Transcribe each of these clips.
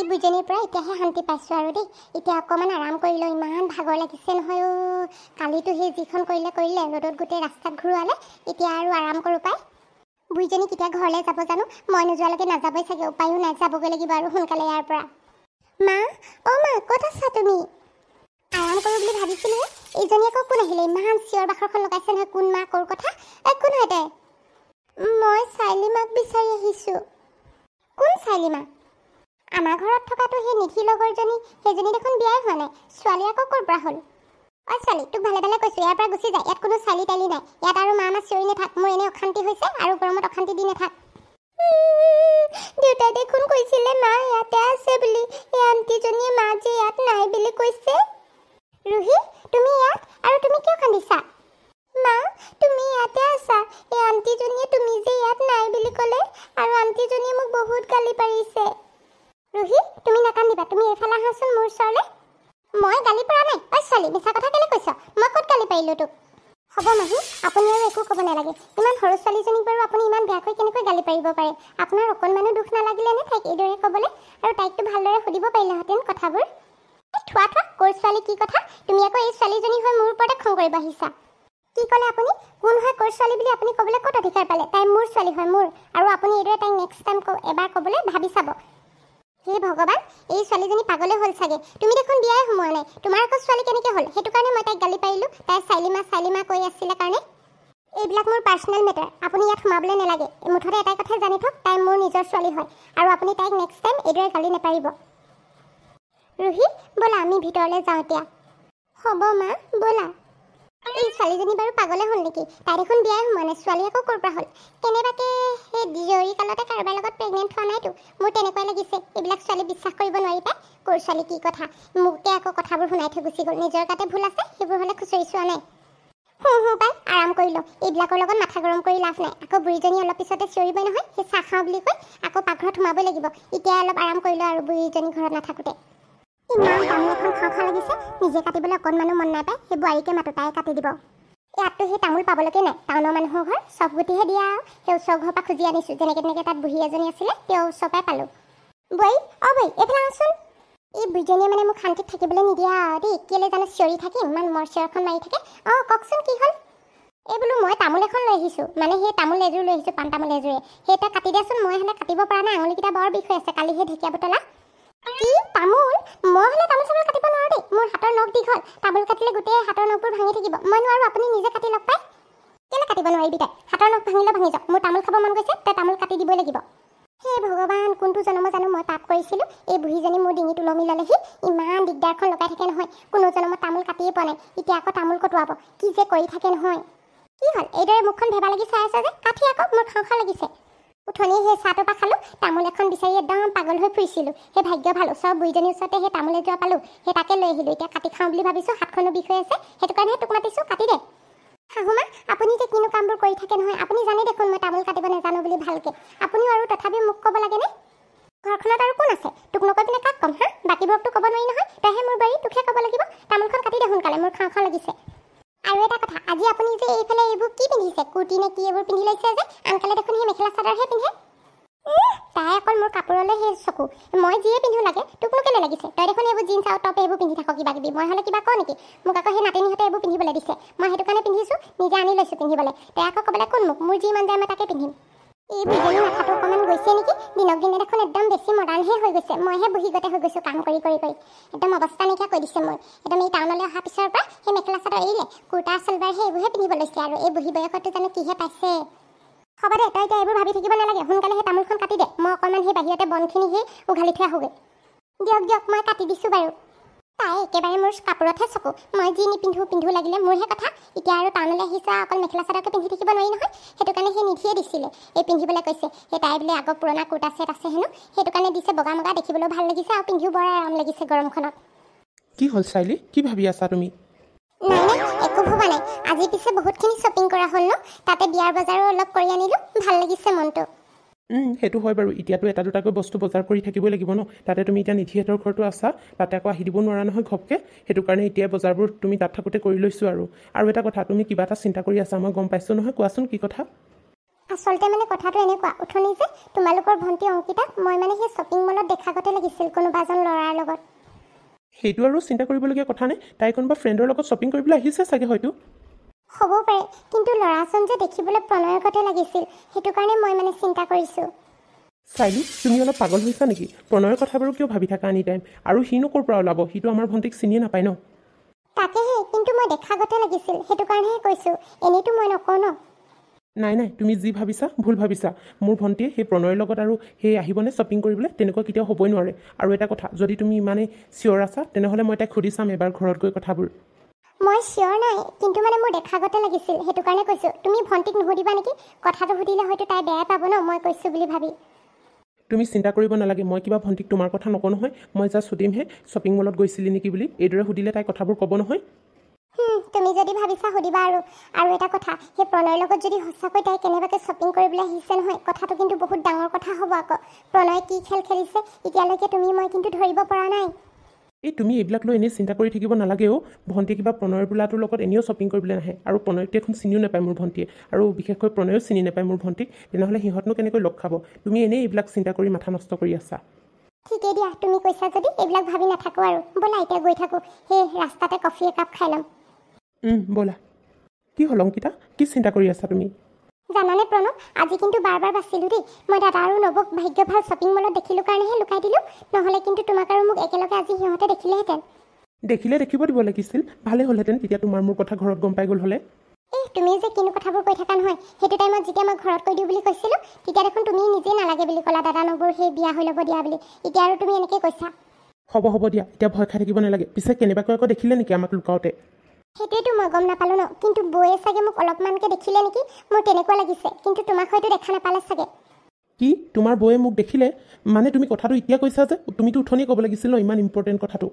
এই বুজনীৰ পৰা এতিয়াহে শান্তি পাইছোঁ আৰু দেই এতিয়া অকণমান আৰাম কৰি লওঁ ইমান ভাগৰ লাগিছে নহয় অ' কালিতো সেই যিখন কৰিলে কৰিলে ৰ'দত গোটেই ৰাস্তাত ঘূৰোৱালে এতিয়া আৰু আৰাম কৰোঁ পাই বুজনী কেতিয়া ঘৰলৈ যাব জানো মই নোযোৱালৈকে নাযাবই চাগে উপায়ো নাই যাবগৈ লাগিব আৰু সোনকালে ইয়াৰ পৰা মা অ' মা ক'ত আছা তুমি আৰাম কৰোঁ বুলি ভাবিছিলো এইজনী আকৌ কোন আহিলে ইমান চিঞৰ বাখৰখন লগাইছে নহয় কোন মা কৰোঁ কথা কোন হয় তাই মই চাইলী মাক বিচাৰি আহিছোঁ কোন চাইলী মা আমাৰ ঘৰত থকাটো সেই নিধি লগৰজনী সেইজনী দেখোন বিয়াই হোৱা নাই ছোৱালী আকৌ ক'ৰ পৰা হ'ল অ ছোৱালী তোক ভালে ভালে কৈছোঁ ইয়াৰ পৰা গুচি যায় ইয়াত কোনো চালি তালি নাই ইয়াত আৰু মা মা চিঞৰি নাথাক মোৰ এনেই অশান্তি হৈছে আৰু গৰমত অশান্তি দি নাথাক দেউতাই দেখোন কৈছিলে মা ইয়াতে আছে বুলি এই আণ্টিজনীয়ে মা যে ইয়াত নাই বুলি কৈছে ৰোহি তুমি ইয়াত আৰু তুমি কিয় কান্দিছা মা তুমি ইয়াতে আছা এই আণ্টিজনীয়ে তুমি যে ইয়াত নাই বুলি ক'লে আৰু আণ্টিজনীয়ে মোক বহুত গালি পাৰিছে ৰুহি তুমি নাকান্দিবা তুমি এইফালে আহাচোন মোৰ ওচৰলৈ মই গালি পৰা নাই অই ছোৱালী মিছা কথা কেলৈ কৈছ মই ক'ত গালি পাৰিলোঁ তোক হ'ব মাহী আপুনি আৰু একো ক'ব নালাগে ইমান সৰু ছোৱালীজনীক বাৰু আপুনি ইমান বেয়াকৈ কেনেকৈ গালি পাৰিব পাৰে আপোনাৰ অকণমানো দুখ নালাগিলেনে তাইক এইদৰে ক'বলৈ আৰু তাইকটো ভালদৰে সুধিব পাৰিলেহেঁতেন কথাবোৰ এই থোৱা থোৱা ক'ৰ ছোৱালী কি কথা তুমি আকৌ এই ছোৱালীজনী হৈ মোৰ ওপৰতে খং কৰিব আহিছা কি ক'লে আপুনি কোন হয় ক'ৰ ছোৱালী বুলি আপুনি ক'বলৈ ক'ত অধিকাৰ পালে তাই মোৰ ছোৱালী হয় মোৰ আৰু আপুনি এইদৰে তাইক নেক্সট টাইম এবাৰ ক'বলৈ ভাবি চাব হে ভগৱান এই ছোৱালীজনী পাগলে হ'ল চাগে তুমি দেখোন বিয়াই সোমোৱা নাই তোমাৰ আকৌ ছোৱালী কেনেকৈ হ'ল সেইটো কাৰণে মই তাইক গালি পাৰিলোঁ তাই চাইলিমা চাইলিমা কৈ আছিলে কাৰণে এইবিলাক মোৰ পাৰ্চনেল মেটাৰ আপুনি ইয়াত সোমাবলৈ নালাগে মুঠতে এটাই কথা জানি থওক তাই মোৰ নিজৰ ছোৱালী হয় আৰু আপুনি তাইক নেক্সট টাইম এইদৰে গালি নেপাৰিব ৰোহিত ব'লা আমি ভিতৰলৈ যাওঁ এতিয়া হ'ব মা ব'লা ছোৱালীজনী বাৰু পাগলে হ'ল নেকি তাই দেখোন বিয়াই হোৱা নাই ছোৱালী আকৌ ক'ৰ পৰা হ'ল কেনেবাকে সেই জীয়ৰী কালতে কাৰোবাৰ লগত প্ৰেগনেণ্ট হোৱা নাইতো মোৰ তেনেকুৱাই লাগিছে এইবিলাক ছোৱালী বিশ্বাস কৰিব নোৱাৰি পাই ক'ৰ ছোৱালী কি কথা মোকে আকৌ কথাবোৰ শুনাই থৈ গুচি গ'ল নিজৰ তাতে ভুল আছে সেইবোৰ হ'লে খুচৰি চোৱা নাই শু শু পাই আৰাম কৰিলোঁ এইবিলাকৰ লগত মাথা গৰম কৰি লাভ নাই আকৌ বুঢ়ীজনী অলপ পিছতে চিঞৰিব নহয় সেই চাহ খাওঁ বুলি কৈ আকৌ পাকঘৰত সোমাবই লাগিব এতিয়া অলপ আৰাম কৰি কৰিলোঁ আৰু বুঢ়ীজনী ঘৰত নাথাকোঁতে ইমান দামী এখন খাওঁ খাওঁ লাগিছে নিজে কাটিবলৈ অকণমানো মন নাই পায় সেই বোৱাৰীকে মাতো তাই কাটি দিব এই আঁতটো সেই তামোল পাবলৈকে নাই টাউনৰ মানুহৰ ঘৰ চব গুটিহে দিয়া আৰু সেই ওচৰৰ ঘৰৰ পৰা খুজি আনিছোঁ যেনেকৈ তেনেকৈ তাত বুঢ়ী এজনী আছিলে তেওঁ ওচৰৰ পৰাই পালোঁ বৈ অ বৈ এইফালে আহচোন এই বুজনীয়ে মানে মোক শান্তিত থাকিবলৈ নিদিয়া আৰু দেই কেলে জানো চিঞৰি থাকিম ইমান মৰ্চৰখন মাৰি থাকে অঁ কওকচোন কি হ'ল এই বোলো মই তামোল এখন লৈ আহিছোঁ মানে সেই তামোল এযোৰ লৈ আহিছোঁ পাণ তামোল এযোৰে সেই এটা কাটি দিয়াচোন মই সেনে কাটিব পৰা নাই আঙুলিকেইটা বৰ বিষ হৈ আছে কালি সেই ঢেকীয়া বুটলা কি তামোল মোৰ হাতৰ নখ দীঘল তাবোল কাটিলে গোটেই হাতৰ নখবোৰ ভাঙি থাকিব মই নোৱাৰোঁ আপুনি নিজে কাটি লগ পায় কেলে কাটিব নোৱাৰিবি তাই হাতৰ নখ ভাঙিলেও ভাঙি যাওক মোৰ তামোল খাব মন গৈছে তাই তামোল কাটি দিবই লাগিব হে ভগৱান কোনটো জন্ম জানো মই পাপ কৰিছিলোঁ এই বুঢ়ীজনী মোৰ ডিঙিটো ওলমি ল'লেহি ইমান দিগদাৰখন লগাই থাকে নহয় কোনো জনমত তামোল কাটিয়ে পোৱা নাই এতিয়া আকৌ তামোল কটোৱাব কি যে কৰি থাকে নহয় কি হ'ল এইদৰে মুখখন ভেবা লাগি চাই আছে যে কাঠি আকৌ মোৰ খাওঁ খাওঁ লাগিছে উঠনিয়ে সেই চাহটো পা খালোঁ তামোল এখন বিচাৰি একদম পাগল হৈ ফুৰিছিলোঁ সেই ভাগ্য ভাল ওচৰৰ বুঢ়ীজনীৰ ওচৰতে সেই তামোল যোৱা পালোঁ সেই তাকে লৈ আহিলোঁ এতিয়া কাটি খাওঁ বুলি ভাবিছোঁ হাতখনো বিষ হৈ আছে সেইটো কাৰণে তোক মাতিছোঁ কাটি দে শাহুমা আপুনি যে কিনো কামবোৰ কৰি থাকে নহয় আপুনি জানে দেখোন মই তামোল কাটিব নাজানো বুলি ভালকৈ ওপৰলৈ সেই চকু মই যিয়ে পিন্ধো লাগে তোক মোক কেলৈ লাগিছে তই দেখোন এইবোৰ জিন্স আৰু টপ এইবোৰ পিন্ধি থাকো কিবা কিবি মই হ'লে কিবা কওঁ নেকি মোক আকৌ সেই নাতিনীহঁতে এইবোৰ পিন্ধিবলৈ দিছে মই সেইটো কাৰণে পিন্ধিছোঁ নিজে আনি লৈছোঁ পিন্ধিবলৈ তই আকৌ ক'বলৈ কোন মোক মোৰ যি মন যায় মই তাকে পিন্ধিম এই বুজনী মাথাটো অকণমান গৈছে নেকি দিনক দিনে দেখোন একদম বেছি মডাৰ্ণহে হৈ গৈছে মইহে বহিগতে হৈ গৈছোঁ কাম কৰি কৰি কৰি একদম অৱস্থা নাইকিয়া কৈ দিছে মোৰ একদম এই টাউনলৈ অহাৰ পিছৰ পৰা সেই মেখেলা চাদৰ এৰিলে কুৰ্তা চলবাৰ সেইবোৰহে পিন্ধিব লৈছে আৰু এই বহি বয়সতো জানো কিহে পাইছে হ'ব দে তই এতিয়া এইবোৰ ভাবি থাকিব নালাগে সোনকালে সেই তামোলখন কাটি দে মই অকণমান সেই বাহিৰতে বনখিনি সেই উঘালি থোৱা হ'ব দিয়ক দিয়ক মই কাটি দিছোঁ বাৰু তাই একেবাৰে মোৰ কাপোৰতহে চকু মই যি নিপিন্ধো পিন্ধো লাগিলে মোৰহে কথা এতিয়া আৰু টাউনলৈ আহিছা অকল মেখেলা চাদৰকে পিন্ধি থাকিব নোৱাৰি নহয় সেইটো কাৰণে সেই নিধিয়ে দিছিলে এই পিন্ধিবলৈ কৈছে সেই তাই বোলে আগৰ পুৰণা কুৰ্তা চেট আছে হেনো সেইটো কাৰণে দিছে বগা মগা দেখিবলৈও ভাল লাগিছে আৰু পিন্ধিও বৰ আৰাম লাগিছে গৰমখনত কি হ'ল চাইলি কি ভাবি আছা তুমি একো ভবা নাই আজি পিছে বহুতখিনি শ্বপিং কৰা হ'ল ন তাতে বিয়াৰ বজাৰো অলপ কৰি আনিলো ভাল লাগিছে মনটো সেইটো হয় বাৰু এতিয়াতো এটা দুটাকৈ বস্তু বজাৰ কৰি থাকিবই লাগিব ন তাতে তুমি এতিয়া নিধিহঁতৰ ঘৰটো আছা তাতে আকৌ আহি দিব নোৱাৰা নহয় ঘপকৈ সেইটো কাৰণে এতিয়াই বজাৰবোৰ তুমি তাত থাকোঁতে কৰি লৈছোঁ আৰু আৰু এটা কথা তুমি কিবা এটা চিন্তা কৰি আছা মই গম পাইছোঁ নহয় কোৱাচোন কি কথা আচলতে মানে কথাটো এনেকুৱা উঠনি যে তোমালোকৰ ভণ্টি অংকিতাক মই মানে সেই শ্বপিং মলত দেখাগতে লাগিছিল কোনোবা এজন ল'ৰাৰ লগত সেইটো আৰু চিন্তা কৰিবলগীয়া কথা নাই তাই কোনোবা ফ্ৰেণ্ডৰ লগত শ্বপিং কৰিবলৈ আহিছে চাগে হয়তো হ'ব পাৰে কিন্তু ল'ৰাজন যে দেখিবলৈ প্ৰণয়কতে লাগিছিল সেইটো কাৰণে মই মানে চিন্তা কৰিছোঁ চাইলি তুমি অলপ পাগল হৈছা নেকি প্ৰণয়ৰ কথাবোৰ কিয় ভাবি থাকা আনি টাইম আৰু সি নক'ৰ পৰা ওলাব সিটো আমাৰ ভণ্টিক চিনিয়ে নাপায় ন তাকেহে কিন্তু মই দেখাগতে লাগিছিল সেইটো কাৰণেহে কৈছোঁ এনেইতো মই নকওঁ ন নাই নাই তুমি যি ভাবিছা ভুল ভাবিছা মোৰ ভণ্টিয়ে সেই প্ৰণয়ৰ লগত আৰু সেই আহিবনে শ্বপিং কৰিবলৈ তেনেকুৱা কেতিয়াও হ'বই নোৱাৰে আৰু এটা কথা যদি তুমি ইমানেই চিয়'ৰ আছা তেনেহ'লে মই তাইক সুধি চাম এবাৰ ঘৰত গৈ কথাবোৰ মই চিয়'ৰ নাই কিন্তু মানে মোৰ দেখাগতে লাগিছিল সেইটো কাৰণে কৈছোঁ তুমি ভণ্টিক নুসুধিবা নেকি কথাটো সুধিলে হয়তো তাই বেয়া পাব ন মই কৈছোঁ বুলি ভাবি তুমি চিন্তা কৰিব নালাগে মই কিবা ভণ্টিক তোমাৰ কথা নকওঁ নহয় মই জাষ্ট সুধিমহে শ্বপিং মলত গৈছিলি নেকি বুলি এইদৰে সুধিলে তাই কথাবোৰ ক'ব নহয় তুমি যদি ভাবিছা সুধিবা আৰু আৰু এটা কথা সেই প্ৰণয়ৰ লগত যদি সঁচাকৈ তাই কেনেবাকৈ শ্বপিং কৰিবলৈ আহিছে নহয় কথাটো কিন্তু বহুত ডাঙৰ কথা হ'ব আকৌ প্ৰণয়ে কি খেল খেলিছে এতিয়ালৈকে তুমি মই কিন্তু ধৰিব পৰা নাই এই তুমি এইবিলাক লৈ এনেই চিন্তা কৰি থাকিব নালাগেও ভণ্টিয়ে কিবা প্ৰণয়ৰ বোলাটোৰ লগত এনেও শ্বপিং কৰিবলৈ নাহে আৰু প্ৰণয় এতিয়াখন চিনিও নাপায় মোৰ ভণ্টিয়ে আৰু বিশেষকৈ প্ৰণয়ো চিনি নাপায় মোৰ ভণ্টিক তেনেহ'লে সিহঁতনো কেনেকৈ লগ খাব তুমি এনেই এইবিলাক চিন্তা কৰি মাথা নষ্ট কৰি আছা ঠিকেই দিয়া তুমি কৈছা যদি এইবিলাক ভাবি নাথাকো আৰু ব'লা এতিয়া গৈ থাকো সেই ৰাস্তাতে কফি একাপ খাই ল'ম ব'লা কি হ'ল অংকিতা কি চিন্তা কৰি আছা তুমি জানানে প্ৰণৱ আজি কিন্তু বাৰ বাৰ বাচিলো দেই মই দাদা আৰু নৱক ভাগ্য ভাল শ্বপিং মলত দেখিলো কাৰণেহে লুকাই দিলো নহলে কিন্তু তোমাক আৰু মোক একেলগে আজি সিহঁতে দেখিলেহেঁতেন দেখিলে দেখিব দিব লাগিছিল ভালে হ'লহেঁতেন তেতিয়া তোমাৰ মোৰ কথা ঘৰত গম পাই গ'ল হ'লে এহ তুমি যে কিনো কথাবোৰ কৈ থকা নহয় সেইটো টাইমত যেতিয়া মই ঘৰত কৈ দিওঁ বুলি কৈছিলোঁ তেতিয়া দেখোন তুমি নিজেই নালাগে বুলি ক'লা দাদা নবৌৰ সেই বিয়া হৈ ল'ব দিয়া বুলি এতিয়া আৰু তুমি এনেকৈ কৈছা হ'ব হ'ব দিয়া এতিয়া ভয় খাই থাকিব নালাগে পিছে কেনেবাকৈ আকৌ দেখিলে নেকি আমাক লুকাওঁতে সেইটোৱেতো মই গম নাপালোঁ ন কিন্তু বৌয়ে চাগে মোক অলপমানকৈ দেখিলে নেকি মোৰ তেনেকুৱা লাগিছে কিন্তু তোমাক হয়তো দেখা নাপালে চাগে কি তোমাৰ বৌয়ে মোক দেখিলে মানে তুমি কথাটো এতিয়া কৈছা যে তুমিতো উঠনি ক'ব লাগিছিল ন ইমান ইম্পৰ্টেণ্ট কথাটো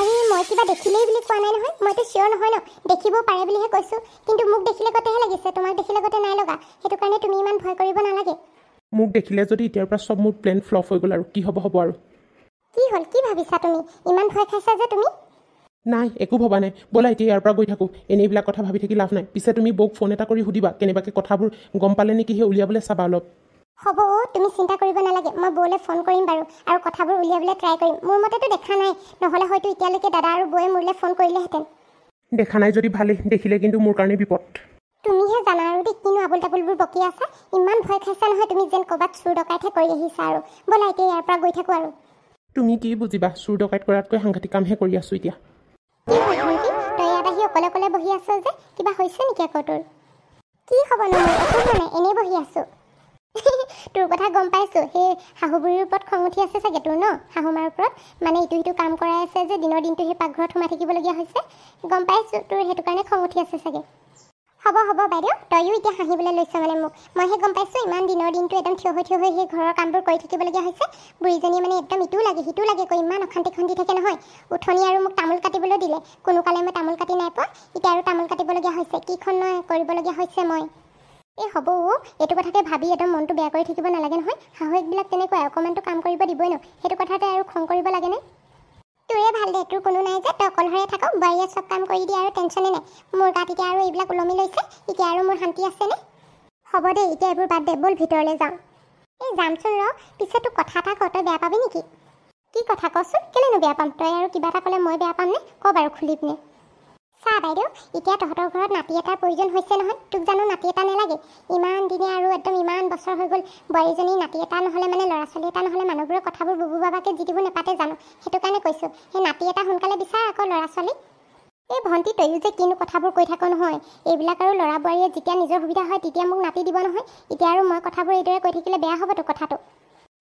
আৰে মই কিবা দেখিলেই বুলি কোৱা নাই নহয় মইতো চিয়'ৰ নহয় ন দেখিব পাৰে বুলিহে কৈছোঁ কিন্তু মোক দেখিলে গতেহে লাগিছে তোমাক দেখিলে গতে নাই লগা সেইটো কাৰণে তুমি ইমান ভয় কৰিব নালাগে মোক দেখিলে যদি এতিয়াৰ পৰা চব মোৰ প্লেন ফ্লপ হৈ গ'ল আৰু কি হ'ব হ'ব আৰু কি হ'ল কি ভাবিছা তুমি ইমান ভয় খাইছা যে তুমি নাই একো ভবা নাই ব'লা এতিয়া ইয়াৰ পৰা গৈ থাকোঁ এনেই এইবিলাক কথা ভাবি থাকি লাভ নাই পিছে তুমি বৌক ফোন এটা কৰি সুধিবা কেনেবাকৈ কথাবোৰ গম পালে নেকি সেই উলিয়াবলৈ চাবা অলপ হ'ব তুমি চিন্তা কৰিব নালাগে মই বৌলৈ ফোন কৰিম বাৰু আৰু কথাবোৰ উলিয়াবলৈ ট্ৰাই কৰিম মোৰ মতেতো দেখা নাই নহ'লে হয়তো এতিয়ালৈকে দাদা আৰু বৌয়ে মোলৈ ফোন কৰিলেহেঁতেন দেখা নাই যদি ভালেই দেখিলে কিন্তু মোৰ কাৰণে বিপদ তুমিহে জানা আৰু দেই কিনো আবুল তাবুলবোৰ বকি আছা ইমান ভয় খাইছা নহয় তুমি যেন ক'ৰবাত চুৰ ডকাইতহে কৰি আহিছা আৰু ব'লা এতিয়া ইয়াৰ পৰা গৈ থাকোঁ আৰু তুমি কি বুজিবা চুৰ ডকাইত কৰাতকৈ সাংঘাতিক কামহে কৰি আছো এতিয়া তই ইয়াত আহি অকলে অকলে বহি আছ যে কিবা হৈছে নেকি আকৌ তোৰ কি হ'ব ন মই একো হোৱা নাই এনেই বহি আছো তোৰ কথা গম পাইছোঁ সেই শাহুবুঢ়ীৰ ওপৰত খং উঠি আছে চাগে তোৰ ন শাহুমাৰ ওপৰত মানে ইটো সিটো কাম কৰাই আছে যে দিনৰ দিনটো সেই পাকঘৰত সোমাই থাকিবলগীয়া হৈছে গম পাইছোঁ তোৰ সেইটো কাৰণে খং উঠি আছে চাগে হ'ব হ'ব বাইদেউ তয়ো এতিয়া হাঁহিবলৈ লৈছ মানে মোক মইহে গম পাইছোঁ ইমান দিনৰ দিনটো একদম থিয় হৈ থিয় হৈ সেই ঘৰৰ কামবোৰ কৰি থাকিবলগীয়া হৈছে বুঢ়ীজনীয়ে মানে একদম ইটো লাগে সিটো লাগে কৈ ইমান অশান্তি খান্দি থাকে নহয় উঠনি আৰু মোক তামোল কাটিবলৈ দিলে কোনো কালে মই তামোল কাটি নাই পোৱা এতিয়া আৰু তামোল কাটিবলগীয়া হৈছে কিখন নহয় কৰিবলগীয়া হৈছে মই এই হ'ব এইটো কথাকে ভাবি একদম মনটো বেয়া কৰি থাকিব নালাগে নহয় শাহুৱেকবিলাক তেনেকুৱাই অকণমানটো কাম কৰিব দিবই ন সেইটো কথাতে আৰু খং কৰিব লাগেনে তোৰে ভাল দে তোৰ কোনো নাই যে তই অকলশৰে থাক বোৱাৰীয়ে চব কাম কৰি দিয়ে আৰু টেনশ্যনে নাই মোৰ গাত এতিয়া আৰু এইবিলাক ওলমি লৈছে এতিয়া আৰু মোৰ শান্তি আছেনে হ'ব দে এতিয়া এইবোৰ বাদ দে ব'ল ভিতৰলৈ যাওঁ এই যামচোন ৰ পিছে তোক কথা এটা কওঁ তই বেয়া পাবি নেকি কি কথা কচোন কেলৈনো বেয়া পাম তই আৰু কিবা এটা ক'লে মই বেয়া পামনে ক'ব আৰু খুলি পিনে চা বাইদেউ এতিয়া তহঁতৰ ঘৰত নাতি এটাৰ প্ৰয়োজন হৈছে নহয় তোক জানো নাতি এটা নালাগে ইমান দিনে আৰু একদম ইমান বছৰ হৈ গ'ল বোৱাৰীজনী নাতি এটা নহ'লে মানে ল'ৰা ছোৱালী এটা নহ'লে মানুহবোৰৰ কথাবোৰ বুবু বাবাকে যি দিবোৰ নাপাতে জানো সেইটো কাৰণে কৈছোঁ সেই নাতি এটা সোনকালে বিচাৰ আকৌ ল'ৰা ছোৱালী এই ভণ্টি তয়ো যে কিনো কথাবোৰ কৈ থাকোঁ নহয় এইবিলাক আৰু ল'ৰা বোৱাৰীয়ে যেতিয়া নিজৰ সুবিধা হয় তেতিয়া মোক নাতি দিব নহয় এতিয়া আৰু মই কথাবোৰ এইদৰে কৈ থাকিলে বেয়া হ'বতো কথাটো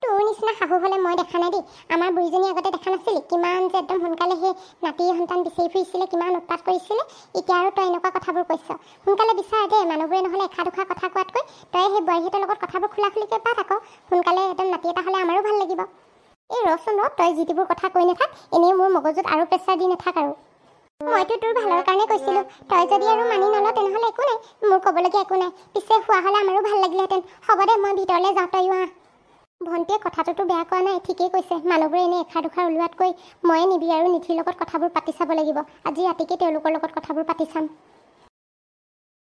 তোৰ নিচিনা শাহু হ'লে মই দেখা নাই দেই আমাৰ বুঢ়ীজনী আগতে দেখা নাছিলি কিমান যে একদম সোনকালে সেই নাতি সন্তান বিচাৰি ফুৰিছিলে কিমান উৎপাত কৰিছিলে এতিয়া আৰু তই এনেকুৱা কথাবোৰ কৈছ সোনকালে বিচাৰ দেই মানুহবোৰে নহ'লে এষা দুষা কথা কোৱাতকৈ তই সেই বোৱাৰীহঁতৰ লগত কথাবোৰ খোলা খুলিকৈ পাত আকৌ সোনকালে একদম নাতি এটা হ'লে আমাৰো ভাল লাগিব এই ৰচোন ৰ তই যিটিবোৰ কথা কৈ নাথাক এনেই মোৰ মগজুত আৰু প্ৰেছাৰ দি নাথাক আৰু মইতো তোৰ ভালৰ কাৰণে কৈছিলোঁ তই যদি আৰু মানি নল তেনেহ'লে একো নাই মোৰ ক'বলগীয়া একো নাই পিছে হোৱা হ'লে আমাৰো ভাল লাগিলহেঁতেন হ'ব দে মই ভিতৰলৈ যাওঁ তয়ো আহ ভণ্টীয়ে কথাটোতো বেয়া কোৱা নাই ঠিকেই কৈছে মানুহবোৰে এনেই এষাৰ দুষাৰ ওলোৱাতকৈ ময়ে নিবি আৰু নিধিৰ লগত কথাবোৰ পাতি চাব লাগিব আজি ৰাতিকে তেওঁলোকৰ লগত কথাবোৰ পাতি চাম